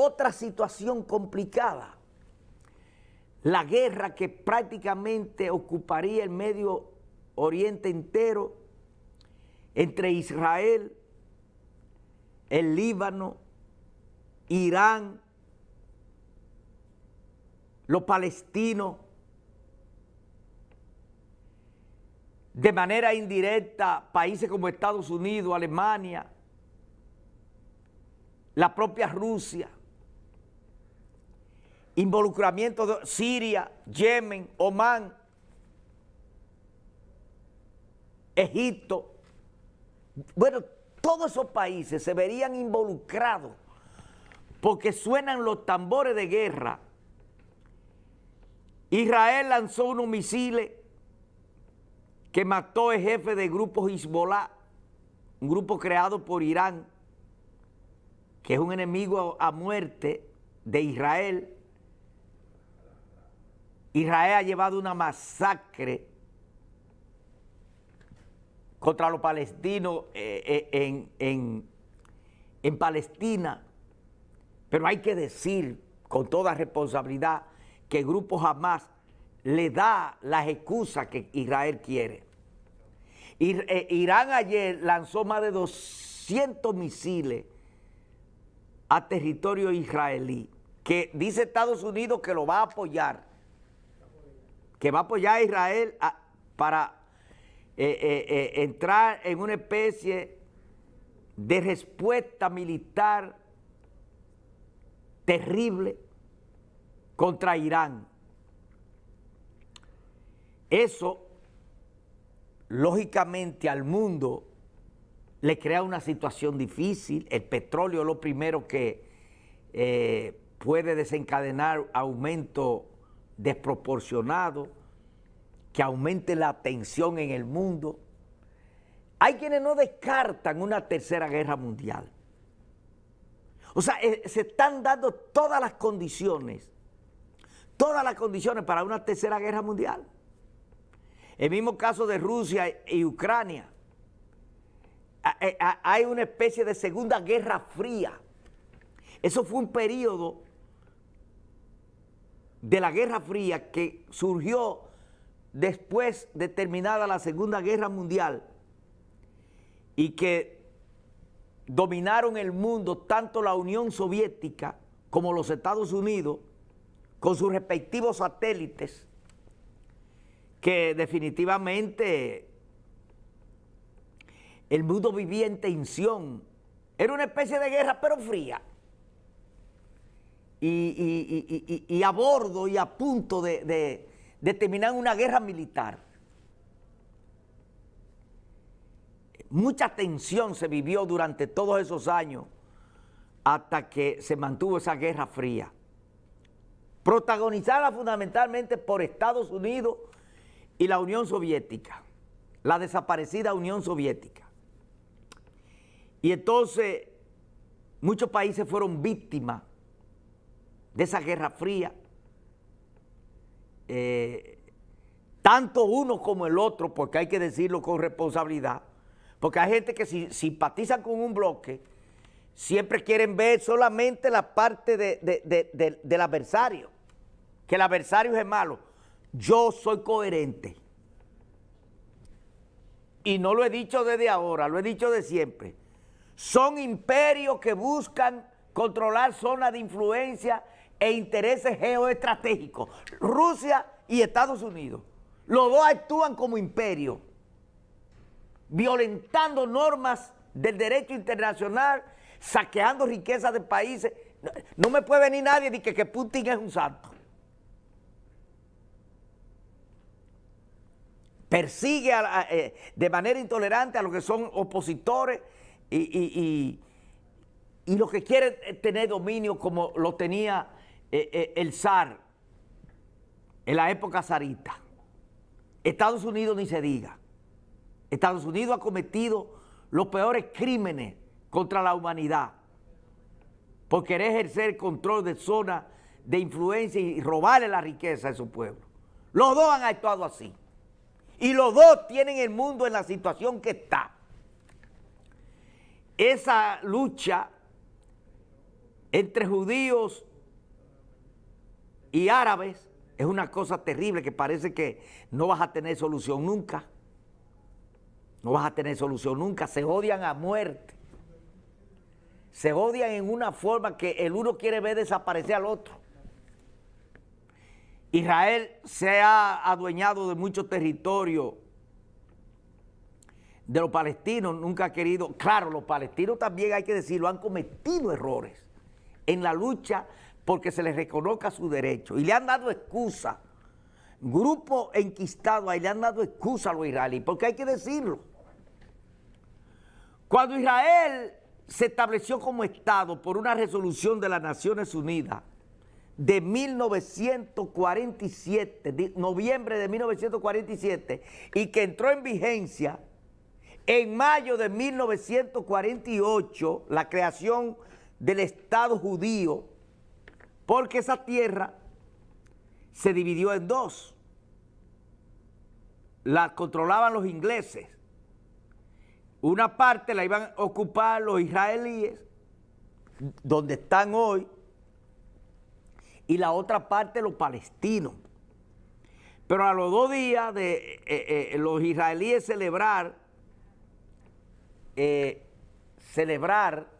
Otra situación complicada, la guerra que prácticamente ocuparía el Medio Oriente entero entre Israel, el Líbano, Irán, los palestinos, de manera indirecta países como Estados Unidos, Alemania, la propia Rusia involucramiento de Siria, Yemen, Omán, Egipto. Bueno, todos esos países se verían involucrados porque suenan los tambores de guerra. Israel lanzó unos misiles que mató el jefe del grupo Hezbollah, un grupo creado por Irán, que es un enemigo a muerte de Israel. Israel ha llevado una masacre contra los palestinos eh, eh, en, Palestina, pero hay que decir con toda responsabilidad que el grupo jamás le da las excusas que Israel quiere. Eh, Irán ayer lanzó más de 200 misiles a territorio israelí, que dice Estados Unidos que lo va a apoyar que va a apoyar a Israel para eh, eh, eh, entrar en una especie de respuesta militar terrible contra Irán. Eso, lógicamente, al mundo le crea una situación difícil. El petróleo es lo primero que puede desencadenar aumento desproporcionado, que aumente la tensión en el mundo. Hay quienes no descartan una tercera guerra mundial. O sea, eh, se están dando todas las condiciones, todas las condiciones para una tercera guerra mundial. El mismo caso de Rusia y Ucrania. Eh, hay una especie de segunda guerra fría. Eso fue un periodo de la Guerra Fría que surgió después de terminada la Segunda Guerra Mundial y que dominaron el mundo tanto la Unión Soviética como los Estados Unidos con sus respectivos satélites que definitivamente el mundo vivía en tensión. Era una especie de guerra pero fría y, a bordo y a punto de, de terminar una guerra militar. Mucha tensión se vivió durante todos esos años hasta que se mantuvo esa guerra fría. Protagonizada fundamentalmente por Estados Unidos y la Unión Soviética, la desaparecida Unión Soviética. Y entonces muchos países fueron víctimas de esa guerra fría, eh, tanto uno como el otro, porque hay que decirlo con responsabilidad, porque hay gente que si, simpatizan con un bloque, siempre quieren ver solamente la parte del adversario, que el adversario es malo. Yo soy coherente. Y no lo he dicho desde ahora, lo he dicho de siempre. Son imperios que buscan controlar zonas de influencia e intereses geoestratégicos, Rusia y Estados Unidos. Los dos actúan como imperio, violentando normas del derecho internacional, saqueando riquezas de países. No, me puede venir nadie de que, que Putin es un santo. Persigue eh, de manera intolerante a los que son opositores y, y, y los que quieren eh, tener dominio como lo tenía eh, eh, el zar, en la época zarita, Estados Unidos ni se diga. Estados Unidos ha cometido los peores crímenes contra la humanidad por querer ejercer control de zona de influencia y robarle la riqueza a su pueblo. Los dos han actuado así. Y los dos tienen el mundo en la situación que está. Esa lucha entre judíos y árabes es una cosa terrible que parece que no vas a tener solución nunca. No vas a tener solución nunca. Se odian a muerte. Se odian en una forma que el uno quiere ver desaparecer al otro. Israel se ha adueñado de mucho territorio de los palestinos, nunca ha querido, claro, los palestinos también hay que decirlo, han cometido errores en la lucha porque se les reconozca su derecho. Y le han dado excusa. Grupo enquistado ahí le han dado excusa a los israelíes, porque hay que decirlo. Cuando Israel se estableció como Estado por una resolución de las Naciones Unidas de 1947, noviembre de 1947, y que entró en vigencia en mayo de 1948, la creación del Estado judío porque esa tierra se dividió en dos. La controlaban los ingleses. Una parte la iban a ocupar los israelíes, donde están hoy, y la otra parte los palestinos. Pero a los dos días de eh, eh, eh, los israelíes celebrar, celebrar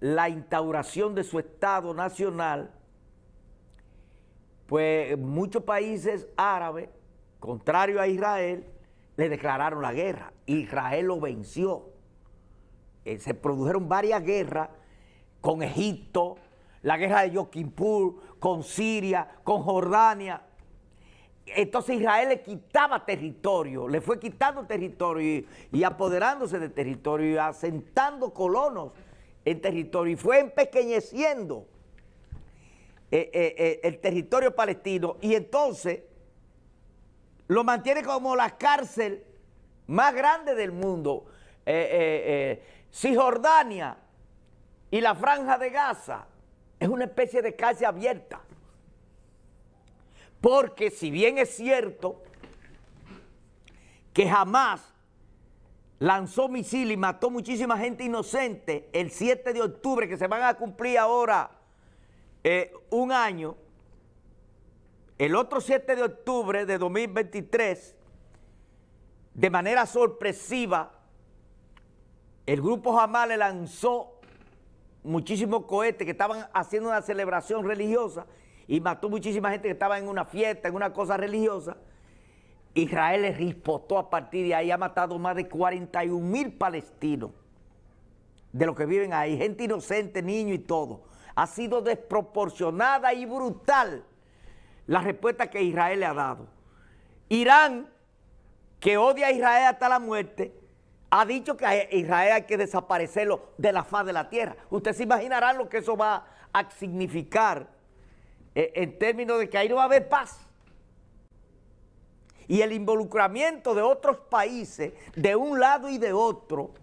la instauración de su Estado Nacional, pues eh, muchos países árabes, contrario a Israel, le declararon la guerra. Israel lo venció. Eh, se produjeron varias guerras con Egipto, la guerra de Yom Kippur, con Siria, con Jordania. Entonces Israel le quitaba territorio, le fue quitando territorio y, y apoderándose de territorio y asentando colonos en territorio y fue empequeñeciendo eh, eh, eh, el territorio palestino y entonces lo mantiene como la cárcel más grande del mundo. Cisjordania y la franja de Gaza es una especie de cárcel abierta. Porque si bien es cierto que jamás lanzó misil y mató muchísima gente inocente el 7 de octubre, que se van a cumplir ahora eh, un año, el otro 7 de octubre de 2023, de manera sorpresiva, el grupo Hamas le lanzó muchísimos cohetes que estaban haciendo una celebración religiosa y mató muchísima gente que estaba en una fiesta, en una cosa religiosa. Israel le rispotó a partir de ahí, ha matado más de 41 mil palestinos de los que viven ahí, gente inocente, niños y todo ha sido desproporcionada y brutal la respuesta que Israel le ha dado. Irán, que odia a Israel hasta la muerte, ha dicho que a Israel hay que desaparecerlo de la faz de la tierra. Ustedes se imaginarán lo que eso va a significar eh, en términos de que ahí no va a haber paz. Y el involucramiento de otros países, de un lado y de otro,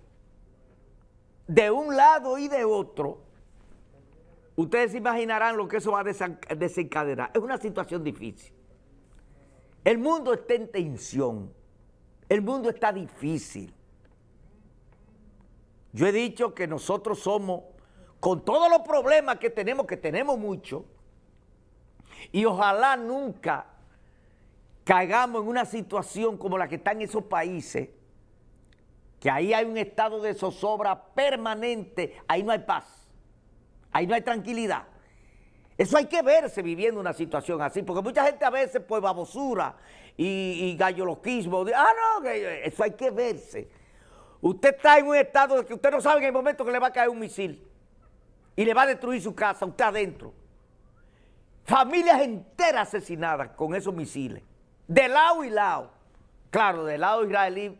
de un lado y de otro, Ustedes se imaginarán lo que eso va a desencadenar. Es una situación difícil. El mundo está en tensión. El mundo está difícil. Yo he dicho que nosotros somos, con todos los problemas que tenemos, que tenemos muchos, y ojalá nunca caigamos en una situación como la que está en esos países, que ahí hay un estado de zozobra permanente, ahí no hay paz. Ahí no hay tranquilidad. Eso hay que verse viviendo una situación así, porque mucha gente a veces, pues, babosura y, y galloloquismo. De, ah, no, eh, eso hay que verse. Usted está en un estado de que usted no sabe en el momento que le va a caer un misil y le va a destruir su casa, usted adentro. Familias enteras asesinadas con esos misiles, de lado y lado. Claro, del lado israelí,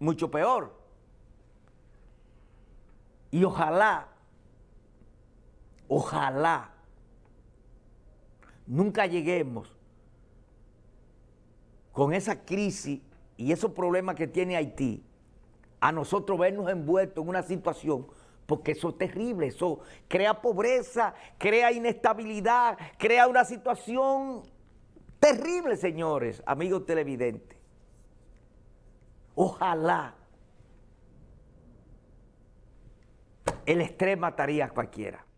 mucho peor. Y ojalá Ojalá nunca lleguemos con esa crisis y esos problemas que tiene Haití a nosotros vernos envueltos en una situación, porque eso es terrible, eso crea pobreza, crea inestabilidad, crea una situación terrible, señores, amigos televidentes. Ojalá el estrés mataría a cualquiera.